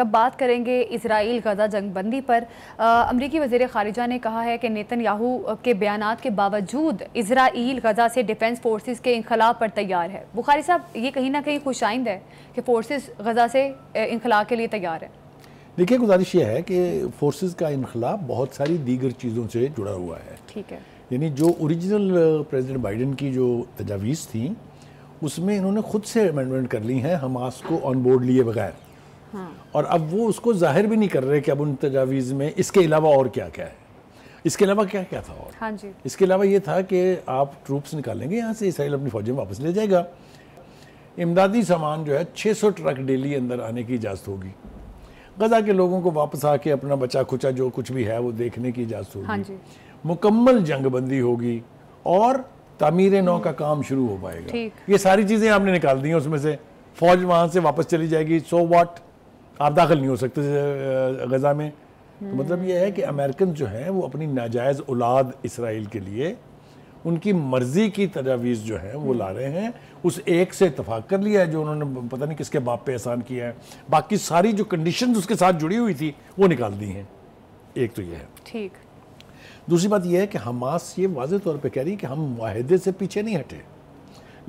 कब बात करेंगे इसराइल गजा जंगबंदी पर अमरीकी वजीर ख़ारिजा ने कहा है कि नेतन याहू के बयान के बावजूद इसराइल गजा से डिफेंस फोर्सेज के इनखला पर तैयार है बुखारी साहब ये कहीं ना कहीं खुशाइंद है कि फोर्सेज गजा से इनखला के लिए तैयार है देखिए गुजारिश ये है कि फोर्सेज का इनखला बहुत सारी दीगर चीज़ों से जुड़ा हुआ है ठीक है यानी जो ओरिजिनल प्रेसिडेंट बाइडेन की जो तजावीज़ थी उसमें इन्होंने खुद से अमेंडमेंट कर ली हैं हमास को ऑन बोर्ड लिए बगैर हाँ। और अब वो उसको जाहिर भी नहीं कर रहे कि अब उन तजावीज़ में इसके अलावा और क्या क्या है इसके अलावा क्या क्या था और हाँ जी इसके अलावा ये था कि आप ट्रूप्स निकालेंगे यहाँ से इसराइल अपनी फौजें वापस ले जाएगा इमदादी सामान जो है 600 ट्रक डेली अंदर आने की इजाज़त होगी गजा के लोगों को वापस आके अपना बचा खुचा जो कुछ भी है वो देखने की इजाज़त होगी हाँ जी। मुकम्मल जंगबंदी होगी और तमीर नौ का हम्म। काम शुरू हो पाएगा ये सारी चीज़ें आपने निकाल दी हैं उसमें से फौज वहाँ से वापस चली जाएगी सो वाट आप दाखिल नहीं हो सकते गज़ा में तो मतलब यह है कि अमेरिकन जो हैं वो अपनी नाजायज़ औलाद इसराइल के लिए उनकी मर्ज़ी की तजावीज़ जो है वो ला रहे हैं उस एक से इतफाक़ कर लिया है जो उन्होंने पता नहीं किसके बाप पे एहसान किया है बाकी सारी जो कंडीशन उसके साथ जुड़ी हुई थी वो निकाल दी हैं एक तो ये है ठीक दूसरी बात यह है कि हमास ये वाज तौर पर कह रही है कि हम माहदे से पीछे नहीं हटे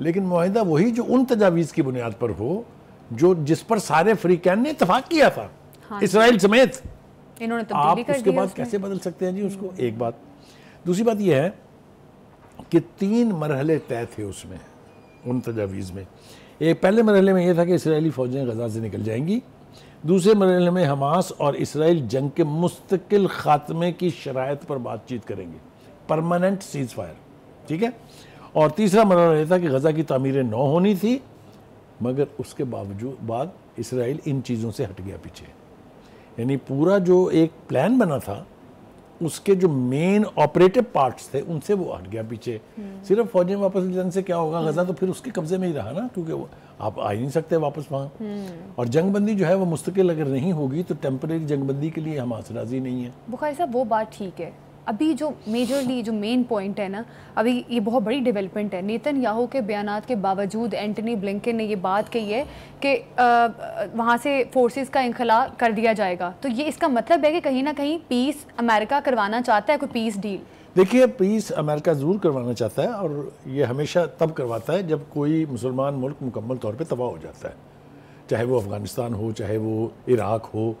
लेकिन माहिदा वही जो उन तजावीज़ की बुनियाद पर हो जो जिस पर सारे अफ्रीकन ने इतफाक किया था हाँ इसराइल समेत इन्होंने तो आप उसके बाद कैसे बदल सकते हैं जी उसको हम्म। एक बात दूसरी बात यह है कि तीन मरहले तय थे उसमें उन तजावीज़ में एक पहले मरहले में यह था कि इसराइली फ़ौजें गजा से निकल जाएंगी दूसरे मरहले में हमास और इसराइल जंग के मुस्तकिल ख़ात्मे की शराय पर बातचीत करेंगे परमानेंट सीज़ फायर ठीक है और तीसरा मरहला यह था कि गजा की तमीरें नौ होनी थी मगर उसके बावजूद बाद इसराइल इन चीज़ों से हट गया पीछे यानी पूरा जो एक प्लान बना था उसके जो मेन ऑपरेटिव पार्ट्स थे उनसे वो हट गया पीछे हम्म। सिर्फ फौजें वापस ले जाने से क्या होगा हम्म। गजा तो फिर उसके कब्जे में ही रहा ना क्योंकि वो आप आ ही नहीं सकते वापस वहाँ हम्म। और जंगबंदी जो है वो मुस्तकिल अगर नहीं होगी तो टेम्परेरी जंगबंदी के लिए हमास राजी नहीं है बुखारी साहब वो बात ठीक है अभी जो मेजरली जो मेन पॉइंट है ना अभी ये बहुत बड़ी डेवलपमेंट है नेतन याहू के बयान के बावजूद एंटनी ब्लिंकन ने ये बात कही है कि वहाँ से फोर्सेस का इनखला कर दिया जाएगा तो ये इसका मतलब है कि कहीं ना कहीं पीस अमेरिका करवाना चाहता है कोई पीस डील देखिए पीस अमेरिका ज़रूर करवाना चाहता है और ये हमेशा तब करवाता है जब कोई मुसलमान मुल्क मुकम्मल तौर पर तबाह हो जाता है चाहे वो अफ़गानिस्तान हो चाहे वो इराक़ हो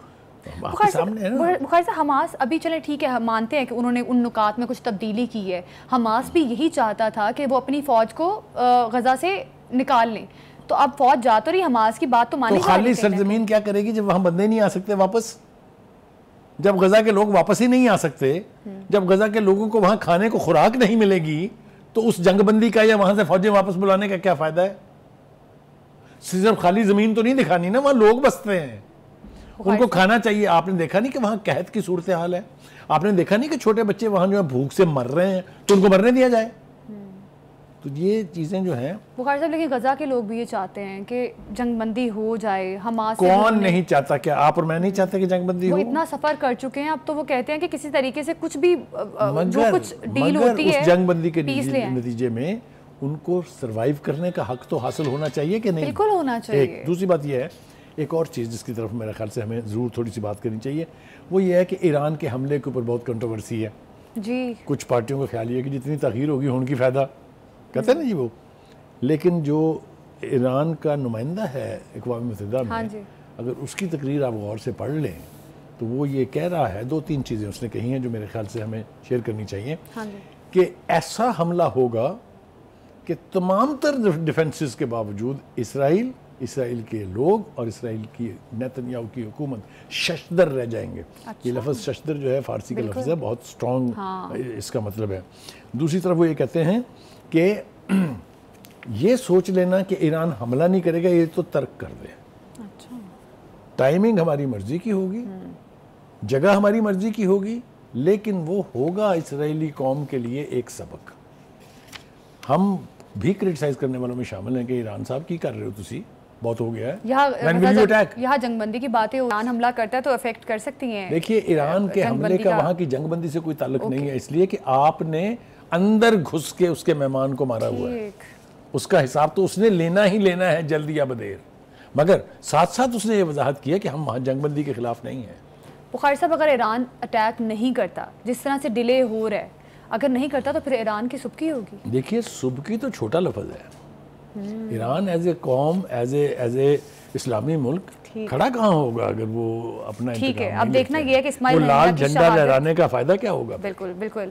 सकते हैं साहब हमास अभी चले ठीक है हम मानते हैं कि उन्होंने उन नुकात में कुछ तब्दीली की है हमास भी यही चाहता था कि वो अपनी फ़ौज को गज़ा से निकाल लें तो अब फौज जा तो रही हमास की बात तो मानी तो खाली सरजमीन क्या करेगी जब वहाँ बंदे नहीं आ सकते वापस जब गज़ा के लोग वापस ही नहीं आ सकते जब गज़ा के लोगों को वहाँ खाने को खुराक नहीं मिलेगी तो उस जंगबंदी का या वहां से फौजें वापस बुलाने का क्या फ़ायदा है सिर्फ खाली ज़मीन तो नहीं दिखानी ना वहाँ लोग बसते हैं उनको खाना चाहिए आपने देखा नहीं कि वहाँ कैद की सूरत हाल है आपने देखा नहीं कि छोटे बच्चे वहाँ जो है भूख से मर रहे हैं तो उनको मरने दिया जाए तो ये चीज़ें जो हैं बुखार साहब लेकिन गजा के लोग भी ये चाहते हैं कि जंगबंदी हो जाए हमास कौन नहीं चाहता क्या आप और मैं नहीं चाहते कि जंगबंदी हो इतना सफर कर चुके हैं अब तो वो कहते हैं कि किसी तरीके से कुछ भी जो कुछ डील होती है जंगबंदी के नतीजे में उनको सरवाइव करने का हक तो हासिल होना चाहिए कि नहीं बिल्कुल होना चाहिए दूसरी बात यह है एक और चीज़ जिसकी तरफ मेरे ख्याल से हमें ज़रूर थोड़ी सी बात करनी चाहिए वो ये है कि ईरान के हमले के ऊपर बहुत कंट्रोवर्सी है जी कुछ पार्टियों का ख्याल ये है कि जितनी तखीर होगी उनकी फ़ायदा कहते हैं ना जी वो लेकिन जो ईरान का नुमाइंदा है अकवा मतदा में हाँ अगर उसकी तकरीर आप गौर से पढ़ लें तो वो ये कह रहा है दो तीन चीज़ें उसने कही हैं जो मेरे ख्याल से हमें शेयर करनी चाहिए हाँ कि ऐसा हमला होगा कि तमाम तर डिफेंसिस के बावजूद इसराइल इसराइल के लोग और इसराइल की नतनयाहू की हुकूमत शशदर रह जाएंगे अच्छा। ये लफ्ज़ शशदर जो है फारसी का लफ्ज़ है बहुत स्ट्रॉन्ग हाँ। इसका मतलब है दूसरी तरफ वो ये कहते हैं कि ये सोच लेना कि ईरान हमला नहीं करेगा ये तो तर्क कर दे अच्छा। टाइमिंग हमारी मर्ज़ी की होगी हम्म। जगह हमारी मर्ज़ी की होगी लेकिन वो होगा इसराइली कौम के लिए एक सबक हम भी क्रिटिसाइज़ करने वालों में शामिल हैं कि ईरान साहब की कर रहे हो तुम बहुत हो गया है यहाँ मतलब यहाँ जंगबंदी की बातें ईरान हमला करता है तो अफेक्ट कर सकती है देखिए ईरान के हमले का वहाँ की जंगबंदी से कोई ताल्लुक नहीं है इसलिए कि आपने अंदर घुस के उसके मेहमान को मारा हुआ है उसका हिसाब तो उसने लेना ही लेना है जल्दी या बदेर मगर साथ साथ उसने ये वजाहत किया कि हम वहाँ जंगबंदी के खिलाफ नहीं है बुखार साहब अगर ईरान अटैक नहीं करता जिस तरह से डिले हो रहा है अगर नहीं करता तो फिर ईरान की सुबकी होगी देखिए सुबकी तो छोटा लफज है हम्म। ईरान एज ए कॉम एज एज ए इस्लामी मुल्क खड़ा कहाँ होगा अगर वो अपना ठीक है अब देखना यह है कि इस्माइल लाल झंडा लहराने का फायदा क्या होगा बिल्कुल बिल्कुल